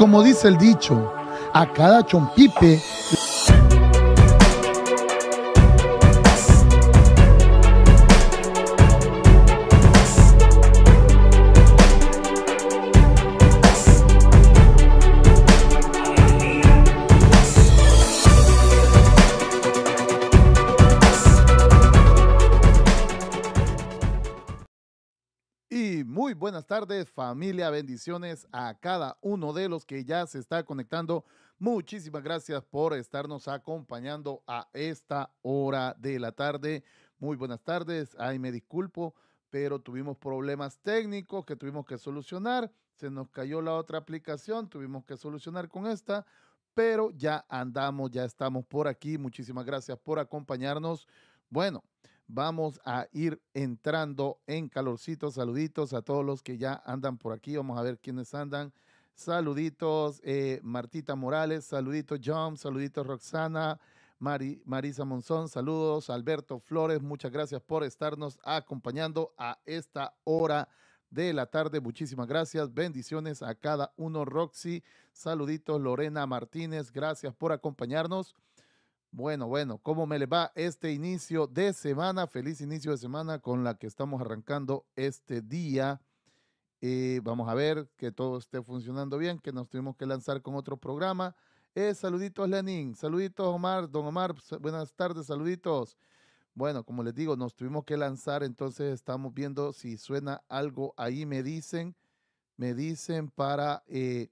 como dice el dicho, a cada chompipe familia. Bendiciones a cada uno de los que ya se está conectando. Muchísimas gracias por estarnos acompañando a esta hora de la tarde. Muy buenas tardes. Ay, me disculpo, pero tuvimos problemas técnicos que tuvimos que solucionar. Se nos cayó la otra aplicación, tuvimos que solucionar con esta, pero ya andamos, ya estamos por aquí. Muchísimas gracias por acompañarnos. Bueno, vamos a ir entrando en calorcito. Saluditos a todos los que ya andan por aquí. Vamos a ver quiénes andan. Saluditos, eh, Martita Morales. Saluditos, John. Saluditos, Roxana. Marisa Monzón. Saludos, Alberto Flores. Muchas gracias por estarnos acompañando a esta hora de la tarde. Muchísimas gracias. Bendiciones a cada uno. Roxy, saluditos Lorena Martínez, gracias por acompañarnos. Bueno, bueno, ¿cómo me le va este inicio de semana? Feliz inicio de semana con la que estamos arrancando este día. Eh, vamos a ver que todo esté funcionando bien, que nos tuvimos que lanzar con otro programa. Eh, saluditos, Lenin. Saluditos, Omar. Don Omar, buenas tardes, saluditos. Bueno, como les digo, nos tuvimos que lanzar, entonces estamos viendo si suena algo ahí. Me dicen, me dicen para eh,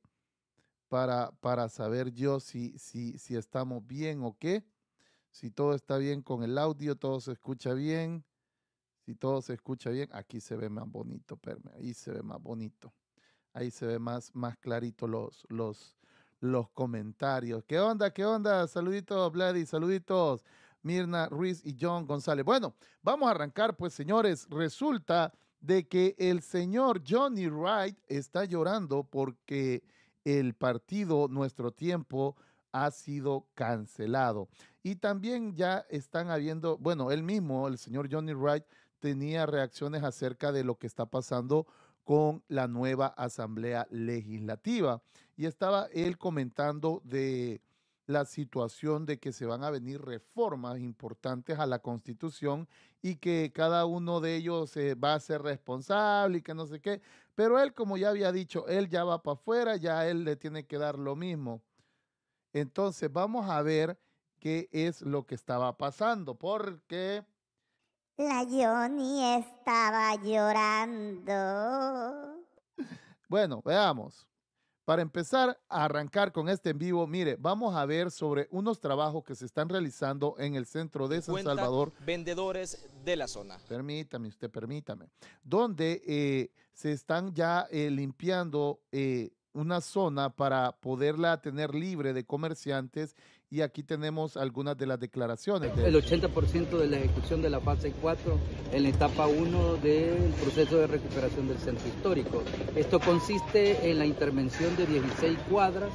para, saber yo si, si, si estamos bien o qué, si todo está bien con el audio, todo se escucha bien, si todo se escucha bien, aquí se ve más bonito, perme, ahí se ve más bonito, ahí se ve más, más clarito los, los, los comentarios. ¿Qué onda? ¿Qué onda? Saluditos, Vladdy, saluditos. Mirna Ruiz y John González. Bueno, vamos a arrancar, pues señores, resulta de que el señor Johnny Wright está llorando porque el partido Nuestro Tiempo ha sido cancelado. Y también ya están habiendo, bueno, él mismo, el señor Johnny Wright, tenía reacciones acerca de lo que está pasando con la nueva Asamblea Legislativa. Y estaba él comentando de la situación de que se van a venir reformas importantes a la Constitución y que cada uno de ellos eh, va a ser responsable y que no sé qué. Pero él, como ya había dicho, él ya va para afuera, ya él le tiene que dar lo mismo. Entonces vamos a ver qué es lo que estaba pasando, porque... La Johnny estaba llorando. Bueno, veamos. Para empezar a arrancar con este en vivo, mire, vamos a ver sobre unos trabajos que se están realizando en el centro de San Salvador. Vendedores de la zona. Permítame, usted permítame. Donde eh, se están ya eh, limpiando eh, una zona para poderla tener libre de comerciantes y aquí tenemos algunas de las declaraciones. El 80% de la ejecución de la fase 4 en la etapa 1 del proceso de recuperación del centro histórico. Esto consiste en la intervención de 16 cuadras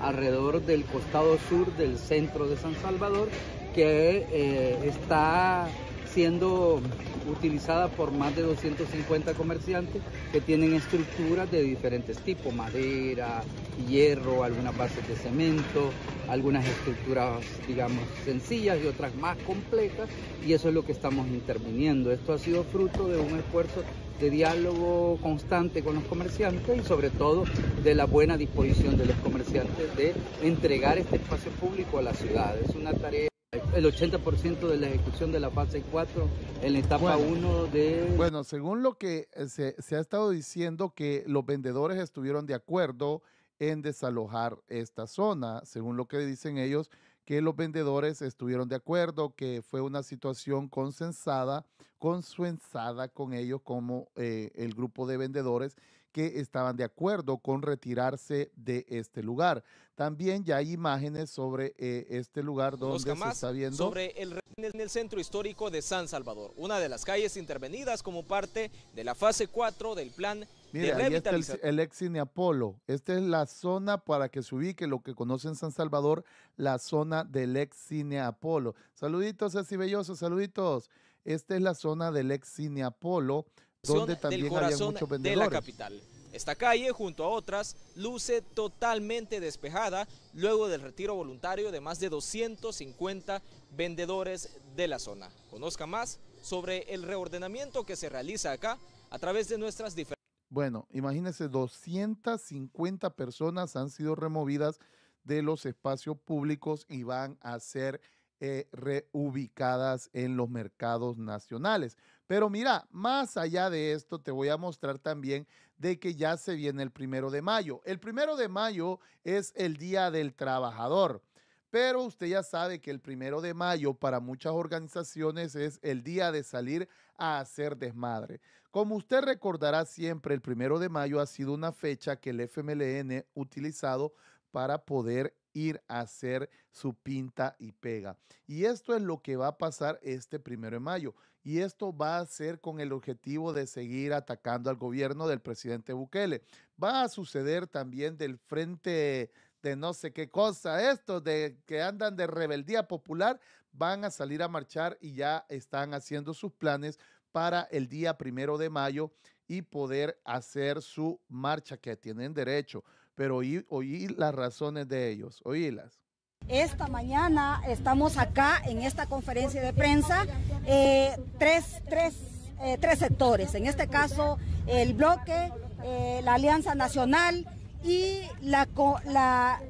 alrededor del costado sur del centro de San Salvador que eh, está siendo utilizada por más de 250 comerciantes que tienen estructuras de diferentes tipos, madera, hierro, algunas bases de cemento, algunas estructuras, digamos, sencillas y otras más complejas, y eso es lo que estamos interviniendo. Esto ha sido fruto de un esfuerzo de diálogo constante con los comerciantes y sobre todo de la buena disposición de los comerciantes de entregar este espacio público a la ciudad. Es una tarea el 80% de la ejecución de la fase 4 en la etapa 1 de... Bueno, según lo que eh, se, ha estado diciendo que los vendedores estuvieron de acuerdo en desalojar esta zona, según lo que dicen ellos, que los vendedores estuvieron de acuerdo, que fue una situación consensada, consensada con ellos como eh, el grupo de vendedores que estaban de acuerdo con retirarse de este lugar. También ya hay imágenes sobre eh, este lugar donde se está viendo... Sobre el en el centro histórico de San Salvador, una de las calles intervenidas como parte de la fase 4 del plan de ahí el, ex Cineapolo. Esta es la zona para que se ubique lo que conocen en San Salvador, la zona del ex Cineapolo. Saluditos, así Belloso, saluditos. Esta es la zona del ex cine Apolo donde también del corazón muchos de la capital. Esta calle, junto a otras, luce totalmente despejada luego del retiro voluntario de más de 250 vendedores de la zona. Conozca más sobre el reordenamiento que se realiza acá a través de nuestras diferentes... Bueno, imagínense, 250 personas han sido removidas de los espacios públicos y van a ser eh, reubicadas en los mercados nacionales. Pero mira, más allá de esto, te voy a mostrar también de que ya se viene el primero de mayo. El primero de mayo es el Día del Trabajador. Pero usted ya sabe que el primero de mayo para muchas organizaciones es el día de salir a hacer desmadre. Como usted recordará siempre, el primero de mayo ha sido una fecha que el FMLN ha utilizado para poder ir a hacer su pinta y pega. Y esto es lo que va a pasar este primero de mayo y esto va a ser con el objetivo de seguir atacando al gobierno del presidente Bukele. Va a suceder también del frente de no sé qué cosa, estos de que andan de rebeldía popular, van a salir a marchar y ya están haciendo sus planes para el día primero de mayo y poder hacer su marcha que tienen derecho. Pero oí, oí las razones de ellos, oílas. Esta mañana estamos acá en esta conferencia de prensa, eh, tres, tres, eh, tres, sectores, en este caso el bloque, eh, la Alianza Nacional y la, la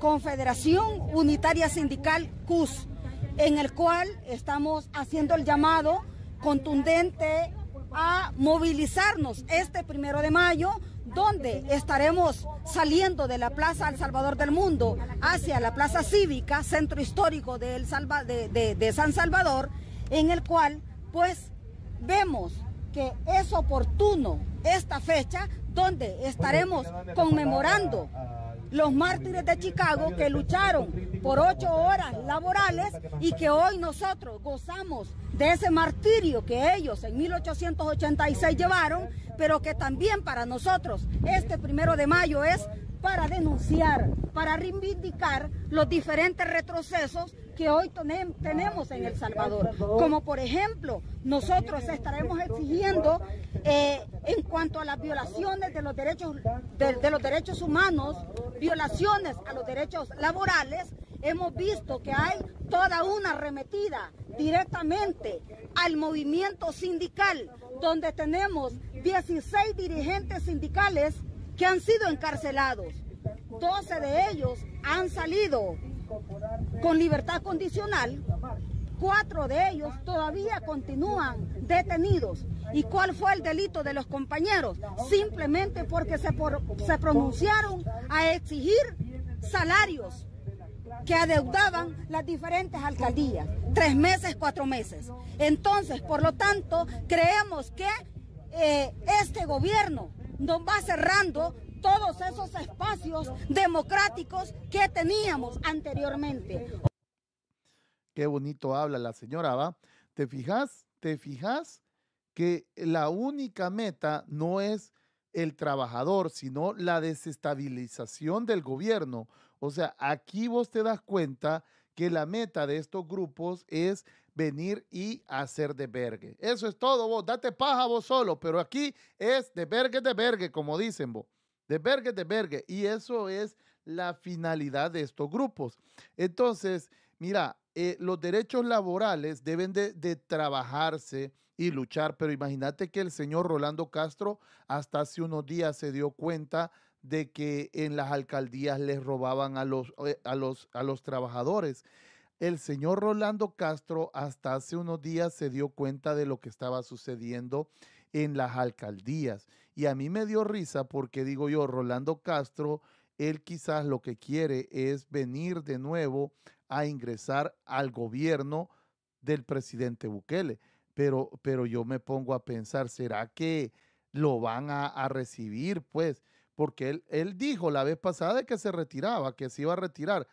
Confederación Unitaria Sindical CUS, en el cual estamos haciendo el llamado contundente a movilizarnos este primero de mayo donde estaremos saliendo de la Plaza El Salvador del Mundo hacia la Plaza Cívica, centro histórico de, San Salvador, en el cual pues vemos que es oportuno esta fecha donde estaremos conmemorando los mártires de Chicago que lucharon por ocho horas laborales y que hoy nosotros gozamos de ese martirio que ellos en 1886 llevaron pero que también para nosotros este primero de mayo es para denunciar, para reivindicar los diferentes retrocesos que hoy tenemos en El Salvador. Como por ejemplo, nosotros estaremos exigiendo eh, en cuanto a las violaciones de los, derechos, los derechos humanos, violaciones a los derechos laborales, hemos visto que hay toda una remetida directamente al movimiento sindical donde tenemos 16 dirigentes sindicales que han sido encarcelados. 12 de ellos han salido con libertad condicional, cuatro de ellos todavía continúan detenidos. ¿Y cuál fue el delito de los compañeros? Simplemente porque se, se pronunciaron a exigir salarios que adeudaban las diferentes alcaldías tres meses, cuatro meses. Entonces, por lo tanto, creemos que eh, este gobierno nos va cerrando todos esos espacios democráticos que teníamos anteriormente. Qué bonito habla la señora, ¿va? ¿Te fijas? ¿Te fijas que la única meta no es el trabajador, sino la desestabilización del gobierno? O sea, aquí vos te das cuenta que la meta de estos grupos es venir y hacer de vergue. Eso es todo, vos. Date paja vos solo, pero aquí es de vergue, de vergue, como dicen vos. De vergue, de vergue. Y eso es la finalidad de estos grupos. Entonces, mira, eh, los derechos laborales deben de, de trabajarse y luchar, pero imagínate que el señor Rolando Castro hasta hace unos días se dio cuenta de que en las alcaldías les robaban a los, eh, a los, a los trabajadores. El señor Rolando Castro hasta hace unos días se dio cuenta de lo que estaba sucediendo en las alcaldías. Y a mí me dio risa porque digo yo, Rolando Castro, él quizás lo que quiere es venir de nuevo a ingresar al gobierno del presidente Bukele. Pero, pero yo me pongo a pensar, ¿será que lo van a, a recibir? Pues porque él, él dijo la vez pasada que se retiraba, que se iba a retirar.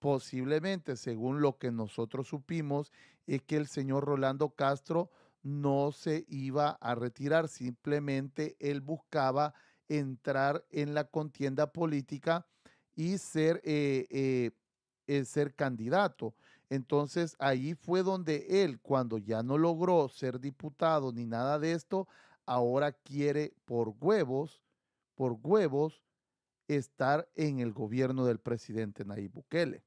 Posiblemente, según lo que nosotros supimos, es que el señor Rolando Castro no se iba a retirar, simplemente él buscaba entrar en la contienda política y ser, eh, eh, eh, ser candidato. Entonces ahí fue donde él, cuando ya no logró ser diputado ni nada de esto, ahora quiere por huevos por huevos estar en el gobierno del presidente Nayib Bukele.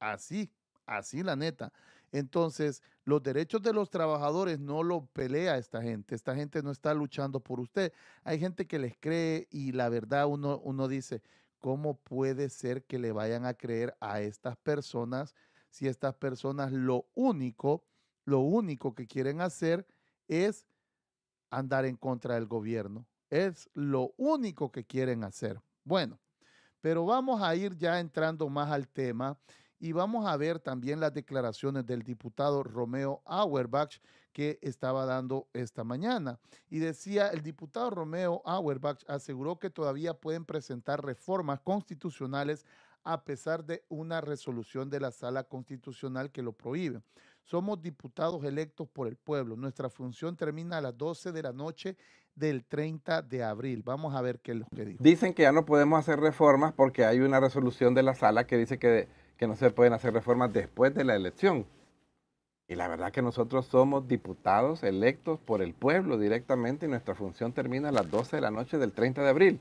Así, así la neta. Entonces, los derechos de los trabajadores no lo pelea esta gente. Esta gente no está luchando por usted. Hay gente que les cree y la verdad uno, uno dice, ¿cómo puede ser que le vayan a creer a estas personas si estas personas lo único, lo único que quieren hacer es andar en contra del gobierno? Es lo único que quieren hacer. Bueno, pero vamos a ir ya entrando más al tema y vamos a ver también las declaraciones del diputado Romeo Auerbach que estaba dando esta mañana. Y decía, el diputado Romeo Auerbach aseguró que todavía pueden presentar reformas constitucionales a pesar de una resolución de la sala constitucional que lo prohíbe. Somos diputados electos por el pueblo. Nuestra función termina a las 12 de la noche del 30 de abril. Vamos a ver qué es lo Dicen que ya no podemos hacer reformas porque hay una resolución de la sala que dice que, que no se pueden hacer reformas después de la elección. Y la verdad que nosotros somos diputados electos por el pueblo directamente y nuestra función termina a las 12 de la noche del 30 de abril.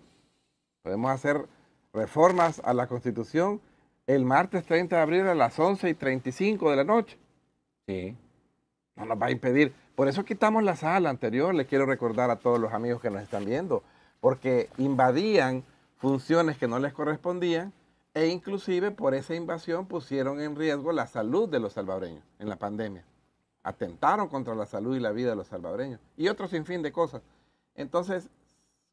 Podemos hacer reformas a la Constitución el martes 30 de abril a las 11 y 35 de la noche. Sí. No nos va a impedir. Por eso quitamos la sala anterior, les quiero recordar a todos los amigos que nos están viendo, porque invadían funciones que no les correspondían e inclusive por esa invasión pusieron en riesgo la salud de los salvadoreños en la pandemia. Atentaron contra la salud y la vida de los salvadoreños y otro sinfín de cosas. Entonces,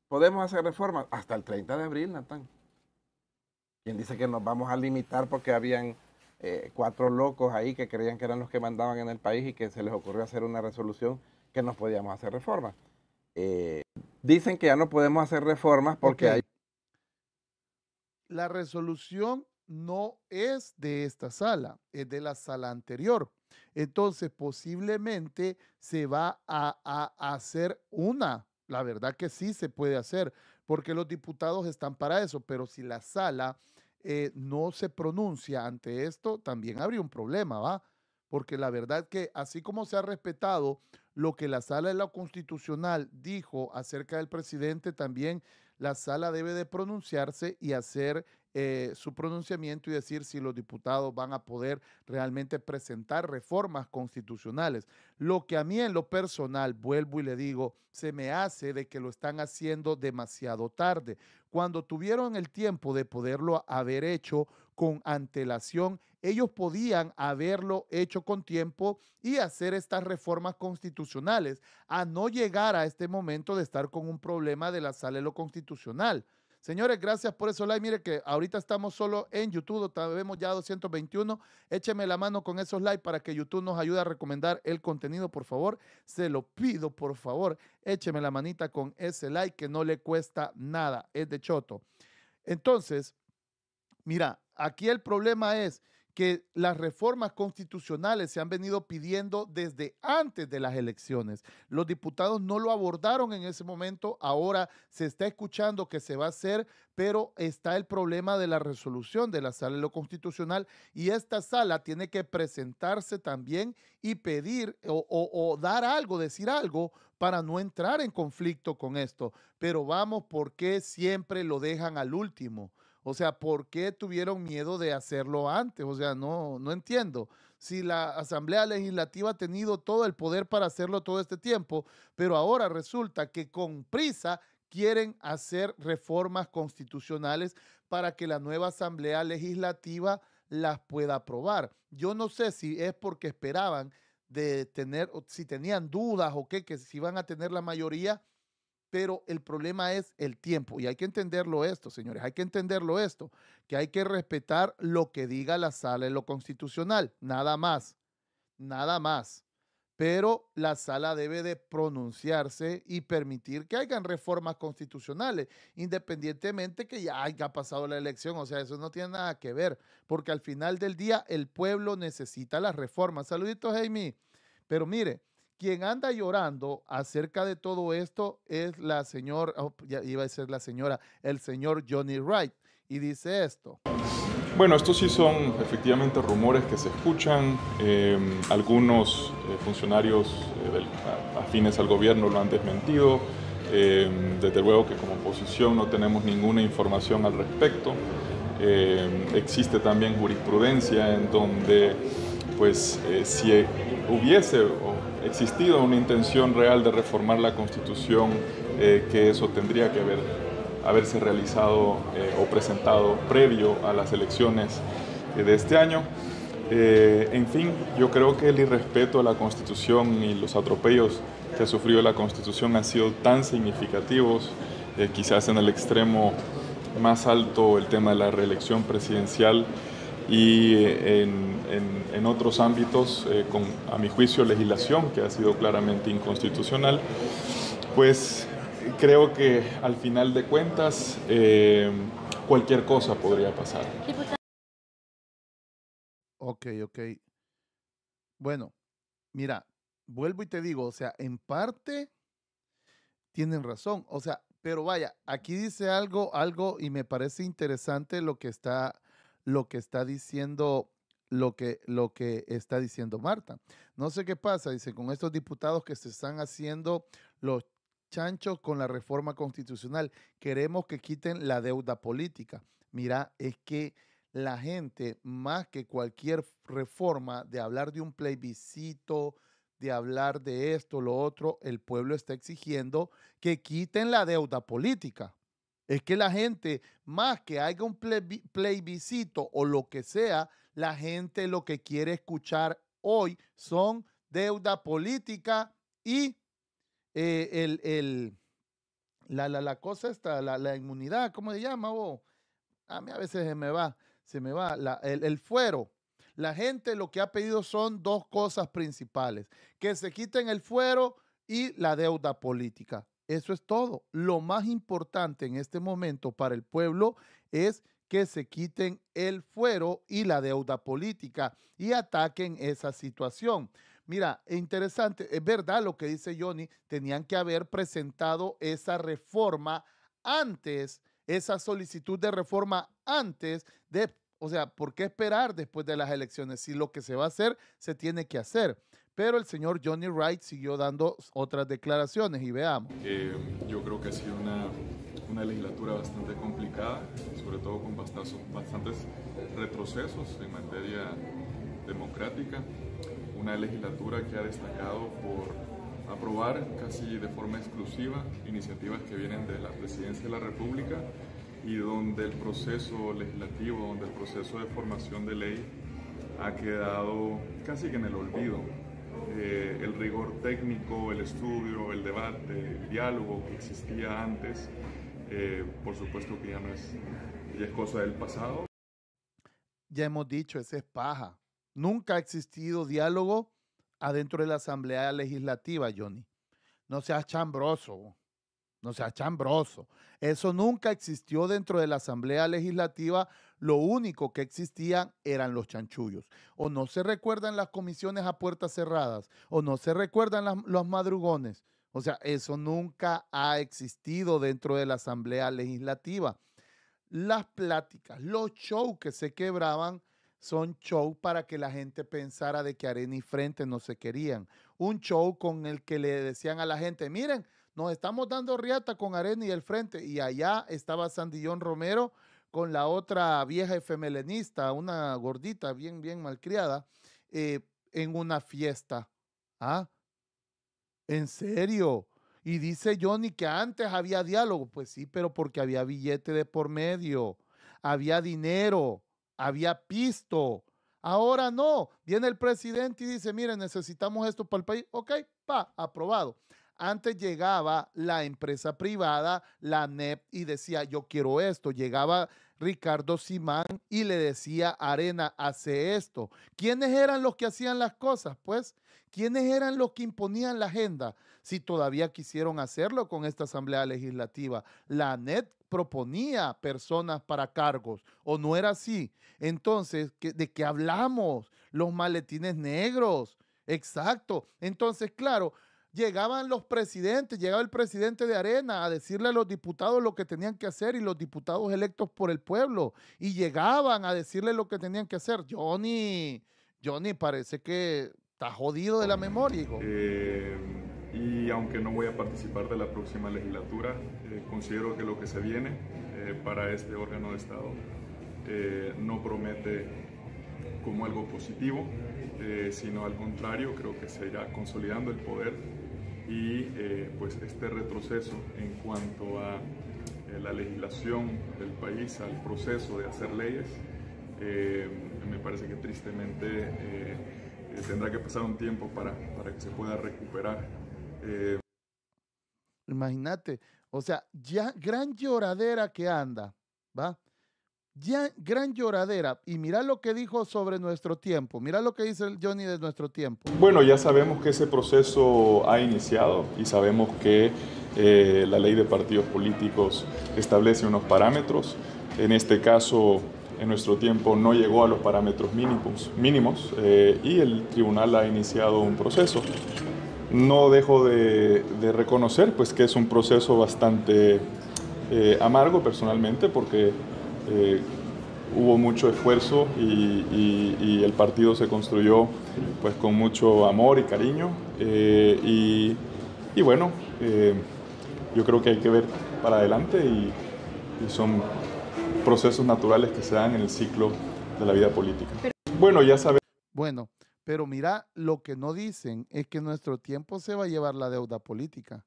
podemos hacer reformas hasta el 30 de abril, Natán. Quien dice que nos vamos a limitar porque habían eh, cuatro locos ahí que creían que eran los que mandaban en el país y que se les ocurrió hacer una resolución que no podíamos hacer reformas. Eh, dicen que ya no podemos hacer reformas porque hay... La resolución no es de esta sala, es de la sala anterior. Entonces, posiblemente se va a hacer una. La verdad que sí se puede hacer, porque los diputados están para eso, pero si la sala eh, no se pronuncia ante esto, también habría un problema, ¿va? Porque la verdad que así como se ha respetado lo que la sala de la constitucional dijo acerca del presidente, también la sala debe de pronunciarse y hacer eh, su pronunciamiento y decir si los diputados van a poder realmente presentar reformas constitucionales. Lo que a mí en lo personal, vuelvo y le digo, se me hace de que lo están haciendo demasiado tarde. Cuando tuvieron el tiempo de poderlo haber hecho con antelación, ellos podían haberlo hecho con tiempo y hacer estas reformas constitucionales a no llegar a este momento de estar con un problema de la sala de lo constitucional. Señores, gracias por esos likes. Mire que ahorita estamos solo en YouTube, vemos ya 221. Écheme la mano con esos likes para que YouTube nos ayude a recomendar el contenido, por favor. Se lo pido, por favor. Écheme la manita con ese like que no le cuesta nada, es de choto. Entonces, mira, aquí el problema es que las reformas constitucionales se han venido pidiendo desde antes de las elecciones. Los diputados no lo abordaron en ese momento, ahora se está escuchando que se va a hacer, pero está el problema de la resolución de la sala de lo constitucional y esta sala tiene que presentarse también y pedir o, dar algo, decir algo para no entrar en conflicto con esto. Pero vamos, ¿por qué siempre lo dejan al último? O sea, ¿por qué tuvieron miedo de hacerlo antes? O sea, no, no entiendo. Si la Asamblea Legislativa ha tenido todo el poder para hacerlo todo este tiempo, pero ahora resulta que con prisa quieren hacer reformas constitucionales para que la nueva Asamblea Legislativa las pueda aprobar. Yo no sé si es porque esperaban de tener, si tenían dudas o qué, que si van a tener la mayoría pero el problema es el tiempo. Y hay que entenderlo esto, señores, hay que entenderlo esto, que hay que respetar lo que diga la sala en lo constitucional, nada más, nada más. Pero la sala debe de pronunciarse y permitir que hagan reformas constitucionales, independientemente que ya haya pasado la elección. O sea, eso no tiene nada que ver, porque al final del día el pueblo necesita las reformas. Saluditos, Jaime Pero mire, quien anda llorando acerca de todo esto es la señora, oh, iba a ser la señora, el señor Johnny Wright, y dice esto. Bueno, estos sí son efectivamente rumores que se escuchan. Em, algunos eh, funcionarios eh, afines al gobierno lo han desmentido. Em, desde luego que como oposición no tenemos ninguna información al respecto. Em, existe también jurisprudencia en donde, pues, eh, si hubiese existido una intención real de reformar la Constitución, eh, que eso tendría que haber, haberse realizado eh, o presentado previo a las elecciones eh, de este año. en fin, yo creo que el irrespeto a la Constitución y los atropellos que ha sufrido la Constitución han sido tan significativos, quizás en el extremo más alto el tema de la reelección presidencial, y eh, en, en, otros ámbitos, eh, con, a mi juicio, legislación que ha sido claramente inconstitucional, pues creo que al final de cuentas eh, cualquier cosa podría pasar. Ok, ok. Bueno, mira, vuelvo y te digo, o sea, en parte tienen razón, o sea, pero vaya, aquí dice algo, algo y me parece interesante lo que está lo que está diciendo lo que, lo que está diciendo Marta. No sé qué pasa, dice, con estos diputados que se están haciendo los chanchos con la reforma constitucional. Queremos que quiten la deuda política. Mira, es que la gente, más que cualquier reforma, de hablar de un plebiscito, de hablar de esto, lo otro, el pueblo está exigiendo que quiten la deuda política. Es que la gente, más que haya un plebiscito o lo que sea, la gente lo que quiere escuchar hoy son deuda política y eh, el, la, cosa esta, la, inmunidad, ¿cómo se llama vos? Oh, a mí a veces se me va, se me va, el, el fuero. La gente lo que ha pedido son dos cosas principales, que se quiten el fuero y la deuda política. Eso es todo. Lo más importante en este momento para el pueblo es que se quiten el fuero y la deuda política y ataquen esa situación. Mira, e interesante, es verdad lo que dice Johnny, tenían que haber presentado esa reforma antes, esa solicitud de reforma antes de, o sea, ¿por qué esperar después de las elecciones? Si lo que se va a hacer, se tiene que hacer. Pero el señor Johnny Wright siguió dando otras declaraciones y veamos. Eh, yo creo que ha sido una, legislatura bastante complicada, sobre todo con bastantes, bastantes retrocesos en materia democrática. Una legislatura que ha destacado por aprobar casi de forma exclusiva iniciativas que vienen de la presidencia de la República y donde el proceso legislativo, donde el proceso de formación de ley ha quedado casi que en el olvido. Eh, el rigor técnico, el estudio, el debate, el diálogo que existía antes, eh, por supuesto que ya no es, es cosa del pasado. Ya hemos dicho, esa es paja. Nunca ha existido diálogo adentro de la Asamblea Legislativa, Johnny. No seas chambroso, no seas chambroso. Eso nunca existió dentro de la Asamblea Legislativa lo único que existían eran los chanchullos. O no se recuerdan las comisiones a puertas cerradas, o no se recuerdan los madrugones. O sea, eso nunca ha existido dentro de la Asamblea Legislativa. Las pláticas, los shows que se quebraban son shows para que la gente pensara de que Arena y Frente no se querían. Un show con el que le decían a la gente, miren, nos estamos dando riata con Arena y el Frente. Y allá estaba Sandillón Romero con la otra vieja efemelenista, una gordita bien, bien malcriada, eh, en una fiesta. ¿Ah? ¿En serio? Y dice Johnny que antes había diálogo. Pues sí, pero porque había billete de por medio, había dinero, había pisto. Ahora no. Viene el presidente y dice, mire, necesitamos esto para el país. Ok, pa, aprobado. Antes llegaba la empresa privada, la NEP, y decía, yo quiero esto. Llegaba Ricardo Simán y le decía, Arena, hace esto. ¿Quiénes eran los que hacían las cosas? Pues, ¿quiénes eran los que imponían la agenda? Si todavía quisieron hacerlo con esta Asamblea Legislativa, la NET proponía personas para cargos, o no era así. Entonces, ¿de qué hablamos? Los maletines negros. Exacto. Entonces, claro, Llegaban los presidentes, llegaba el presidente de Arena a decirle a los diputados lo que tenían que hacer y los diputados electos por el pueblo. Y llegaban a decirle lo que tenían que hacer. Johnny, Johnny parece que está jodido de la memoria, eh, y aunque no voy a participar de la próxima legislatura, eh, considero que lo que se viene eh, para este órgano de Estado no promete como algo positivo, sino al contrario, creo que se irá consolidando el poder y eh, pues este retroceso en cuanto a eh, la legislación del país, al proceso de hacer leyes, eh, me parece que tristemente tendrá que pasar un tiempo para, para que se pueda recuperar. Imagínate, o sea, ya gran lloradera que anda, ¿va? ya, gran lloradera. Y mira lo que dijo sobre nuestro tiempo. Mira lo que dice el Johnny de nuestro tiempo. Bueno, ya sabemos que ese proceso ha iniciado y sabemos que eh, la ley de partidos políticos establece unos parámetros. En este caso, en nuestro tiempo no llegó a los parámetros mínimos, mínimos eh, y el tribunal ha iniciado un proceso. No dejo de, reconocer pues, que es un proceso bastante eh, amargo personalmente porque eh, hubo mucho esfuerzo y, el partido se construyó pues con mucho amor y cariño eh, y, bueno eh, yo creo que hay que ver para adelante y, son procesos naturales que se dan en el ciclo de la vida política bueno ya sabemos bueno pero mira lo que no dicen es que nuestro tiempo se va a llevar la deuda política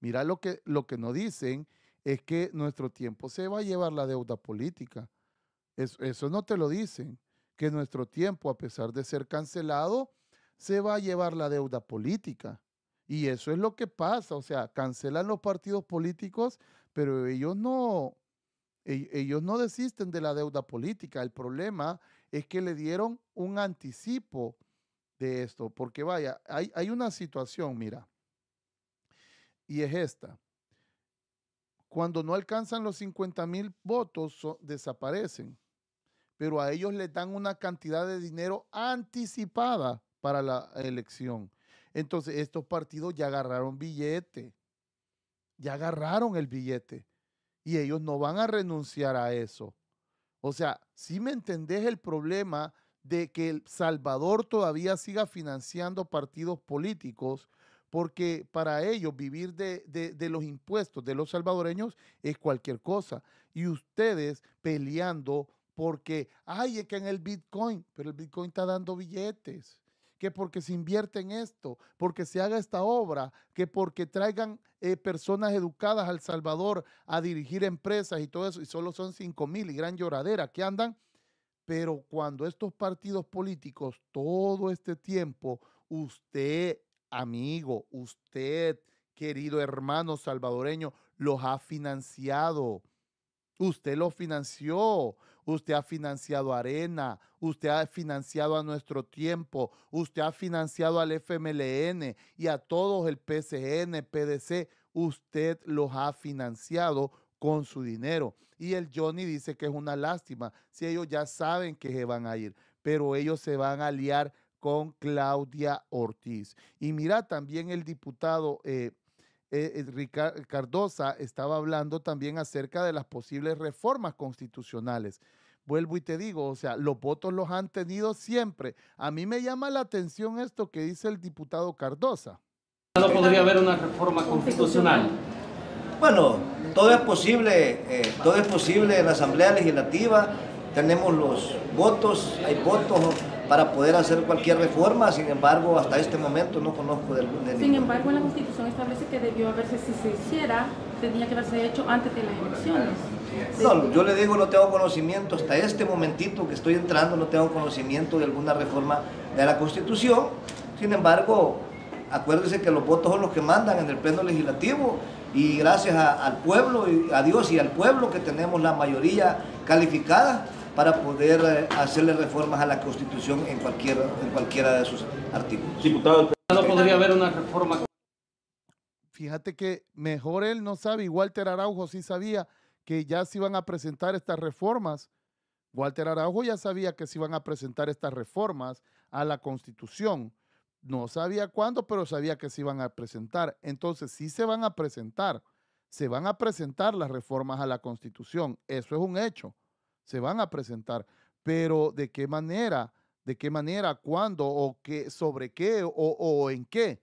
mira lo que lo que no dicen es que nuestro tiempo se va a llevar la deuda política. Eso, no te lo dicen, que nuestro tiempo, a pesar de ser cancelado, se va a llevar la deuda política. Y eso es lo que pasa, o sea, cancelan los partidos políticos, pero ellos no, e-, ellos no desisten de la deuda política. El problema es que le dieron un anticipo de esto, porque vaya, hay una situación, mira, y es esta. Cuando no alcanzan los 50 mil votos, desaparecen. Pero a ellos les dan una cantidad de dinero anticipada para la elección. Entonces, estos partidos ya agarraron billete. Ya agarraron el billete. Y ellos no van a renunciar a eso. O sea, si me entendés el problema de que El Salvador todavía siga financiando partidos políticos porque para ellos vivir de, los impuestos de los salvadoreños es cualquier cosa. Y ustedes peleando porque, ay, es que en el Bitcoin, pero el Bitcoin está dando billetes, que porque se invierte en esto, porque se haga esta obra, que porque traigan eh, personas educadas al Salvador a dirigir empresas y todo eso, y solo son 5 mil y gran lloradera que andan. Pero cuando estos partidos políticos todo este tiempo usted amigo, usted, querido hermano salvadoreño, los ha financiado. Usted los financió, usted ha financiado Arena, usted ha financiado a nuestro tiempo, usted ha financiado al FMLN y a todos el PCN, PDC, usted los ha financiado con su dinero. Y el Johnny dice que es una lástima, si ellos ya saben que se van a ir, pero ellos se van a aliar con Claudia Ortiz. Y mira, también el diputado eh, eh, Ricardo Cardosa estaba hablando también acerca de las posibles reformas constitucionales. Vuelvo y te digo, o sea, los votos los han tenido siempre. A mí me llama la atención esto que dice el diputado Cardosa. ¿No podría haber una reforma constitucional? Bueno, todo es posible, eh, todo es posible en la Asamblea Legislativa. Tenemos los votos, hay votos para poder hacer cualquier reforma, sin embargo, hasta este momento no conozco de, de Sin embargo, en la Constitución establece que debió haberse, si se hiciera, tenía que haberse hecho antes de las elecciones. No, yo le digo, no tengo conocimiento, hasta este momentito que estoy entrando, no tengo conocimiento de alguna reforma de la Constitución. Sin embargo, acuérdense que los votos son los que mandan en el Pleno Legislativo y gracias al pueblo, a Dios y al pueblo que tenemos la mayoría calificada, para poder eh, hacerle reformas a la Constitución en, cualquiera en cualquiera de sus artículos. Diputado, no podría haber una reforma. Fíjate que mejor él no sabe, y Walter Araujo sí sabía que ya se iban a presentar estas reformas. Walter Araujo ya sabía que se iban a presentar estas reformas a la Constitución. No sabía cuándo, pero sabía que se iban a presentar. Entonces, sí se van a presentar. Se van a presentar las reformas a la Constitución. Eso es un hecho se van a presentar, pero de qué manera, de qué manera, cuándo o qué, sobre qué o, en qué.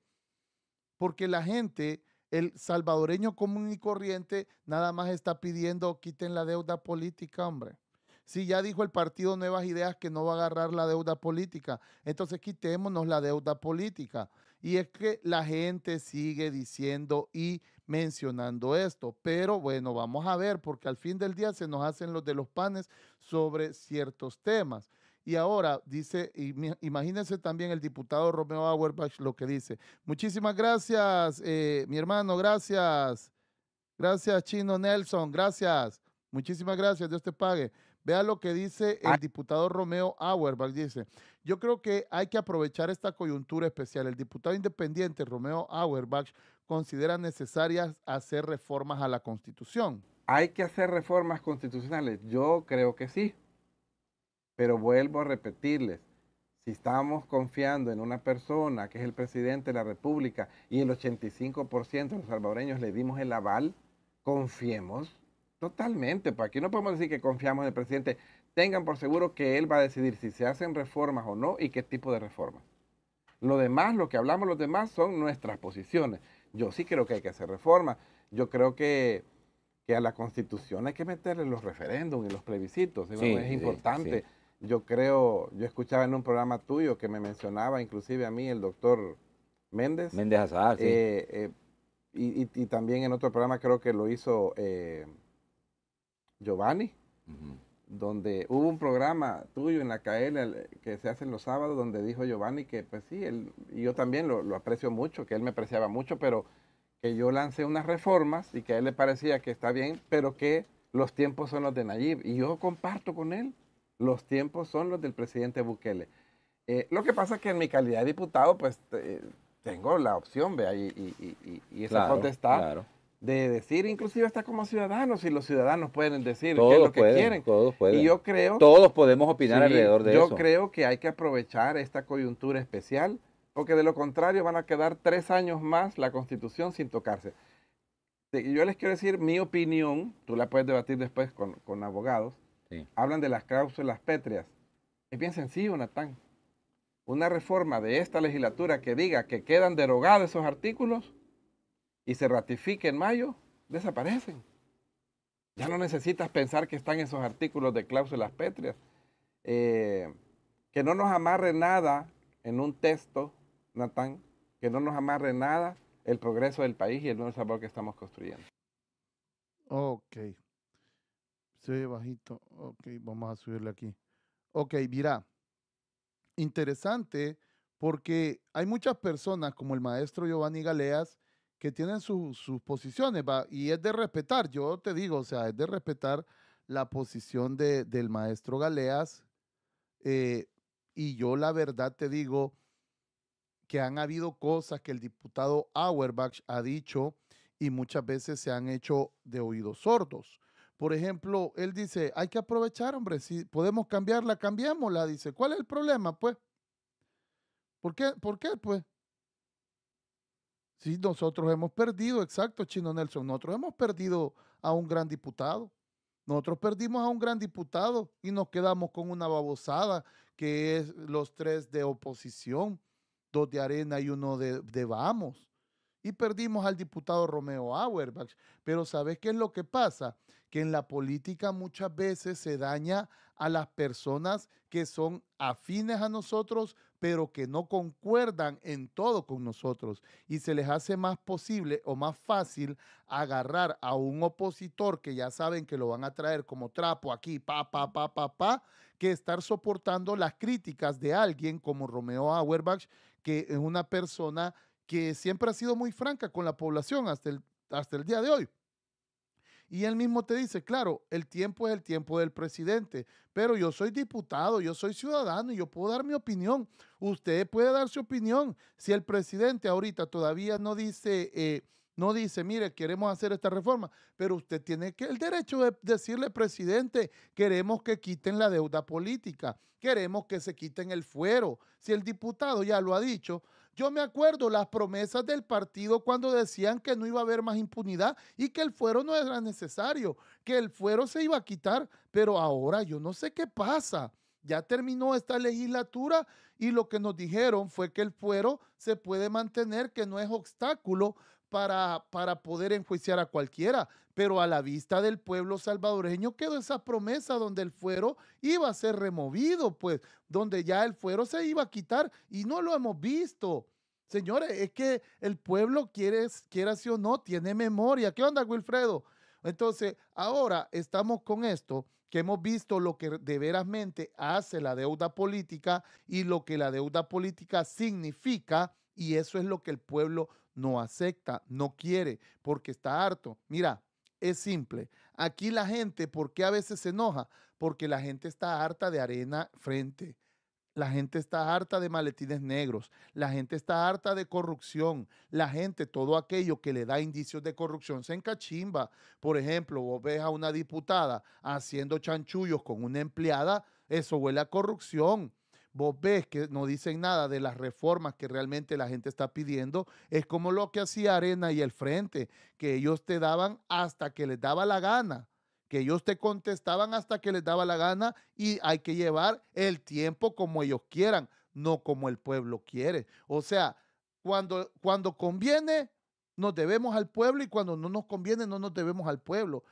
Porque la gente, el salvadoreño común y corriente, nada más está pidiendo quiten la deuda política, hombre. Si ya dijo el partido Nuevas Ideas que no va a agarrar la deuda política, entonces quitémonos la deuda política. Y es que la gente sigue diciendo y mencionando esto. Pero bueno, vamos a ver, porque al fin del día se nos hacen los de los panes sobre ciertos temas. Y ahora dice, imagínense también el diputado Romeo Auerbach lo que dice. Muchísimas gracias, eh, mi hermano, gracias. Gracias, Chino Nelson, gracias. Muchísimas gracias, Dios te pague. Vea lo que dice ah. el diputado Romeo Auerbach. Dice, yo creo que hay que aprovechar esta coyuntura especial. El diputado independiente Romeo Auerbach considera necesarias hacer reformas a la Constitución. Hay que hacer reformas constitucionales. Yo creo que sí. Pero vuelvo a repetirles, si estamos confiando en una persona que es el presidente de la República y el 85% de los salvadoreños le dimos el aval, confiemos Totalmente, porque aquí no podemos decir que confiamos en el presidente. Tengan por seguro que él va a decidir si se hacen reformas o no y qué tipo de reformas. Lo demás, lo que hablamos los demás son nuestras posiciones. Yo sí creo que hay que hacer reformas. Yo creo que, a la constitución hay que meterle los referéndums y los plebiscitos. es importante. Yo creo, yo escuchaba en un programa tuyo que me mencionaba inclusive a mí el doctor Méndez. Méndez Azar, sí. Eh, eh, y, también en otro programa creo que lo hizo... Eh, Giovanni, donde hubo un programa tuyo en la CAEL que se hace los sábados, donde dijo Giovanni que, pues sí, él, yo también lo, aprecio mucho, que él me apreciaba mucho, pero que yo lancé unas reformas y que a él le parecía que está bien, pero que los tiempos son los de Nayib. Y yo comparto con él, los tiempos son los del presidente Bukele. Eh, lo que pasa es que en mi calidad de diputado, pues eh, tengo la opción, vea, y, y, esa claro, de decir, inclusive hasta como ciudadanos, y los ciudadanos pueden decir lo que quieren. Todos yo creo... Todos podemos opinar alrededor de eso. Yo creo que hay que aprovechar esta coyuntura especial, porque de lo contrario van a quedar tres años más la Constitución sin tocarse. Yo les quiero decir mi opinión, tú la puedes debatir después con, abogados, hablan de las cláusulas pétreas. Es bien sencillo, Natán. Una reforma de esta legislatura que diga que quedan derogados esos artículos, y se ratifique en mayo, desaparecen. Ya no necesitas pensar que están esos artículos de cláusulas pétreas. Eh, que no nos amarre nada en un texto, Natán, que no nos amarre nada el progreso del país y el nuevo sabor que estamos construyendo. Ok. Se bajito. Ok, vamos a subirle aquí. Ok, mira. Interesante porque hay muchas personas como el maestro Giovanni Galeas que tienen sus posiciones, ¿va? y es de respetar, yo te digo, o sea, es de respetar la posición de, del maestro Galeas, eh, y yo la verdad te digo que han habido cosas que el diputado Auerbach ha dicho y muchas veces se han hecho de oídos sordos. Por ejemplo, él dice, hay que aprovechar, hombre, si podemos cambiarla, cambiémosla. Dice, ¿cuál es el problema? Pues, ¿por qué? ¿Por qué? Pues, Sí, nosotros hemos perdido, exacto, Chino Nelson, nosotros hemos perdido a un gran diputado. Nosotros perdimos a un gran diputado y nos quedamos con una babosada, que es los tres de oposición, dos de arena y uno de, de Vamos. Y perdimos al diputado Romeo Auerbach. Pero ¿sabes qué es lo que pasa? Que en la política muchas veces se daña a las personas que son afines a nosotros pero que no concuerdan en todo con nosotros y se les hace más posible o más fácil agarrar a un opositor que ya saben que lo van a traer como trapo aquí, pa, pa, pa, pa, pa, que estar soportando las críticas de alguien como Romeo Auerbach, que es una persona que siempre ha sido muy franca con la población hasta el, hasta el día de hoy. Y él mismo te dice, claro, el tiempo es el tiempo del presidente, pero yo soy diputado, yo soy ciudadano y yo puedo dar mi opinión. Usted puede dar su opinión. Si el presidente ahorita todavía no dice... Eh, no dice, mire, queremos hacer esta reforma, pero usted tiene que, el derecho de decirle, presidente, queremos que quiten la deuda política, queremos que se quiten el fuero. Si el diputado ya lo ha dicho, yo me acuerdo las promesas del partido cuando decían que no iba a haber más impunidad y que el fuero no era necesario, que el fuero se iba a quitar, pero ahora yo no sé qué pasa. Ya terminó esta legislatura y lo que nos dijeron fue que el fuero se puede mantener, que no es obstáculo para, para poder enjuiciar a cualquiera, pero a la vista del pueblo salvadoreño quedó esa promesa donde el fuero iba a ser removido, pues, donde ya el fuero se iba a quitar y no lo hemos visto. Señores, es que el pueblo, quiere, quiera sí o no, tiene memoria. ¿Qué onda, Wilfredo? Entonces, ahora estamos con esto, que hemos visto lo que de veramente hace la deuda política y lo que la deuda política significa, y eso es lo que el pueblo no acepta, no quiere, porque está harto. Mira, es simple. Aquí la gente, ¿por qué a veces se enoja? Porque la gente está harta de arena frente. La gente está harta de maletines negros, la gente está harta de corrupción, la gente, todo aquello que le da indicios de corrupción se encachimba. Por ejemplo, vos ves a una diputada haciendo chanchullos con una empleada, eso huele a corrupción vos ves que no dicen nada de las reformas que realmente la gente está pidiendo, es como lo que hacía Arena y el Frente, que ellos te daban hasta que les daba la gana, que ellos te contestaban hasta que les daba la gana y hay que llevar el tiempo como ellos quieran, no como el pueblo quiere. O sea, cuando, cuando conviene, nos debemos al pueblo y cuando no nos conviene, no nos debemos al pueblo.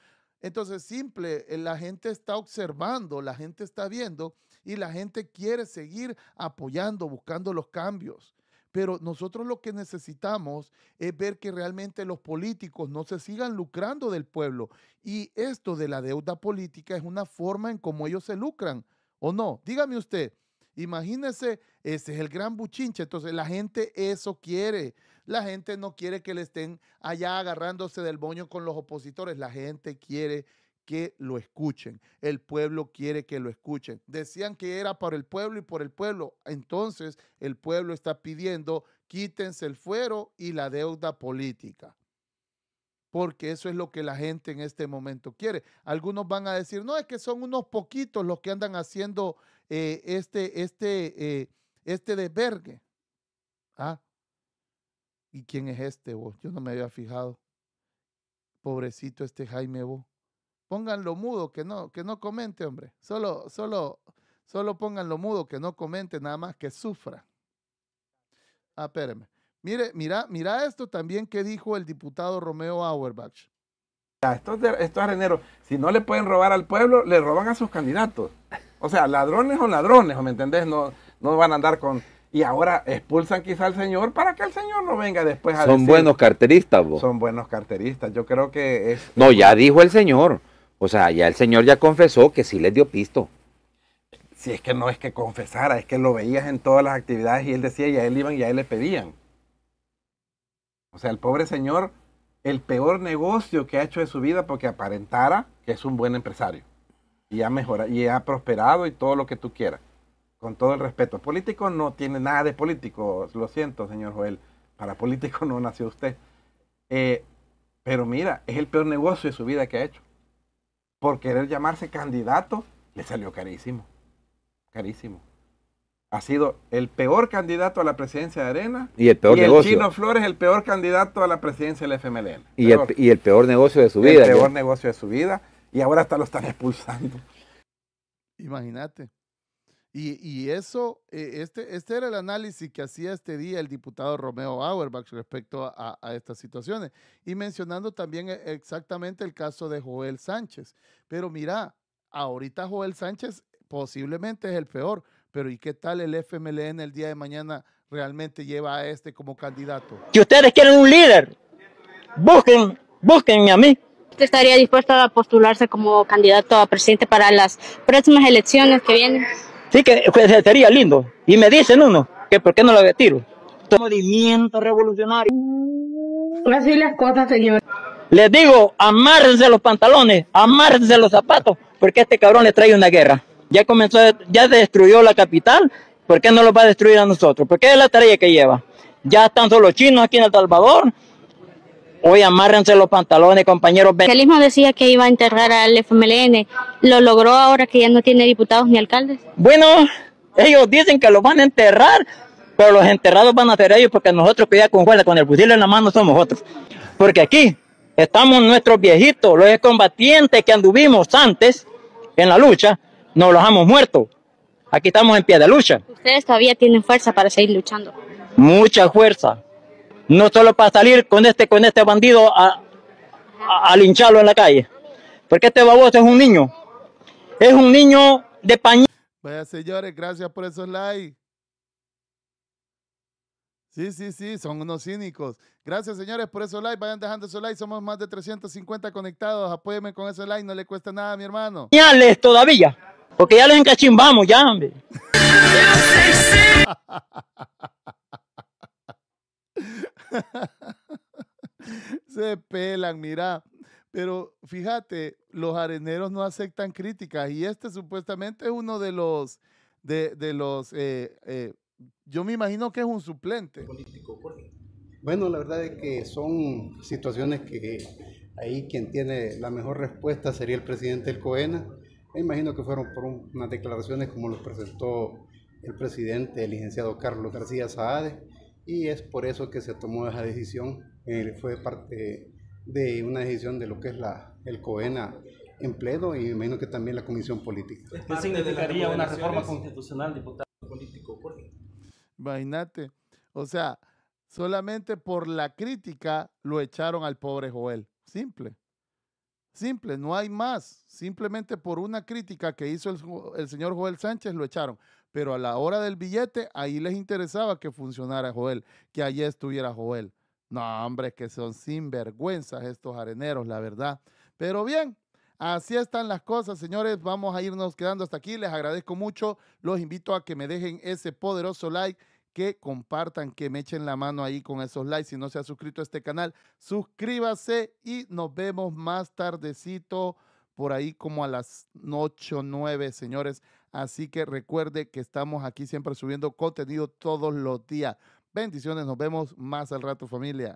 Entonces, simple, eh, la gente está observando, la gente está viendo y la gente quiere seguir apoyando, buscando los cambios. Pero nosotros lo que necesitamos es ver que realmente los políticos no se sigan lucrando del pueblo. Y esto de la deuda política es una forma en cómo ellos se lucran, ¿o no? Dígame usted, imagínese, ese es el gran buchinche. Entonces, la gente eso quiere. La gente no quiere que le estén allá agarrándose del boño con los opositores. La gente quiere que lo escuchen. El pueblo quiere que lo escuchen. Decían que era para el pueblo y por el pueblo. Entonces el pueblo está pidiendo quítense el fuero y la deuda política. Porque eso es lo que la gente en este momento quiere. Algunos van a decir, no, es que son unos poquitos los que andan haciendo eh, este, este, eh, este desvergue. Ah, ¿Y quién es este vos? Yo no me había fijado. Pobrecito este Jaime vos. Pónganlo mudo, que no, que no comente, hombre. Solo, solo, solo pónganlo mudo, que no comente, nada más que sufra. Ah, espérame. Mire, mira, mira esto también que dijo el diputado Romeo Auerbach. Estos, estos areneros, si no le pueden robar al pueblo, le roban a sus candidatos. O sea, ladrones o ladrones, ¿me entendés? No, no van a andar con y ahora expulsan quizá al señor para que el señor no venga después a Son buenos carteristas, vos. Son buenos carteristas, yo creo que es... No, ya dijo el señor, o sea, ya el señor ya confesó que sí les dio pisto. Si es que no es que confesara, es que lo veías en todas las actividades y él decía, y a él iban y a él le pedían. O sea, el pobre señor, el peor negocio que ha hecho de su vida porque aparentara que es un buen empresario y ha mejorado y ha prosperado y todo lo que tú quieras con todo el respeto, político no tiene nada de político, lo siento, señor Joel, para político no nació usted. Eh, pero mira, es el peor negocio de su vida que ha hecho. Por querer llamarse candidato, le salió carísimo. Carísimo. Ha sido el peor candidato a la presidencia de Arena. Y el peor negocio. Chino Flores, el peor candidato a la presidencia del FMLN. Y el, peor negocio de su vida. El peor negocio de su vida. Y ahora hasta lo están expulsando. Imagínate. Y, eso, e, este, este era el análisis que hacía este día el diputado Romeo Auerbach respecto a, estas situaciones. Y mencionando también e, exactamente el caso de Joel Sánchez. Pero mira, ahorita Joel Sánchez posiblemente es el peor, pero ¿y qué tal el FMLN el día de mañana realmente lleva a este como candidato? Si ustedes quieren un líder, busquen, busquen a mí. ¿Usted estaría dispuesto a postularse como candidato a presidente para las próximas elecciones que vienen? Sí, que, sería lindo. Y me dicen uno, que por qué no lo retiro. todo movimiento revolucionario. Así las cosas, señor. Les digo, amárrense los pantalones, amárrense los zapatos, porque este cabrón le trae una guerra. Ya comenzó, ya destruyó la capital, ¿por qué no lo va a destruir a nosotros? Porque es la tarea que lleva. Ya están solo chinos aquí en El Salvador, Hoy amárrense los pantalones, compañeros. El mismo decía que iba a enterrar al FMLN. ¿Lo logró ahora que ya no tiene diputados ni alcaldes? Bueno, ellos dicen que lo van a enterrar, pero los enterrados van a ser ellos porque nosotros que con con, con el fusil en la mano somos otros. Porque aquí estamos nuestros viejitos, los combatientes que anduvimos antes en la lucha, nos los hemos muerto. Aquí estamos en pie de lucha. Ustedes todavía tienen fuerza para seguir luchando. Mucha fuerza. No solo para salir con este, con este bandido a, a, lincharlo en la calle. Porque este baboso es un niño. Es un niño de pañal. Vaya señores, gracias por esos likes. Sí, sí, sí, son unos cínicos. Gracias, señores, por esos likes. Vayan dejando esos likes. Somos más de 350 conectados. Apóyeme con esos likes. No le cuesta nada a mi hermano. Señales todavía. Porque ya los encachimbamos, ya, hombre. Se pelan, mira. Pero fíjate, los areneros no aceptan críticas y este supuestamente es uno de los, de, los, eh, eh, yo me imagino que es un suplente. Político, Bueno, la verdad es que son situaciones que ahí quien tiene la mejor respuesta sería el presidente del COENA. Me imagino que fueron por unas declaraciones como los presentó el presidente, el licenciado Carlos García Saade y es por eso que se tomó esa decisión. Eh, fue parte de una decisión de lo que es la, el COENA en pleno y imagino que también la Comisión Política. ¿Qué significaría una reforma constitucional, diputado político? Imagínate, o sea, solamente por la crítica lo echaron al pobre Joel. Simple. Simple, no hay más. Simplemente por una crítica que hizo el, señor Joel Sánchez lo echaron pero a la hora del billete, ahí les interesaba que funcionara Joel, que allí estuviera Joel. No, hombre, que son sinvergüenzas estos areneros, la verdad. Pero bien, Así están las cosas, señores. Vamos a irnos quedando hasta aquí. Les agradezco mucho. Los invito a que me dejen ese poderoso like, que compartan, que me echen la mano ahí con esos likes. Si no se ha suscrito a este canal, suscríbase y nos vemos más tardecito por ahí como a las 8 o 9, señores. Así que recuerde que estamos aquí siempre subiendo contenido todos los días. Bendiciones, nos vemos más al rato familia.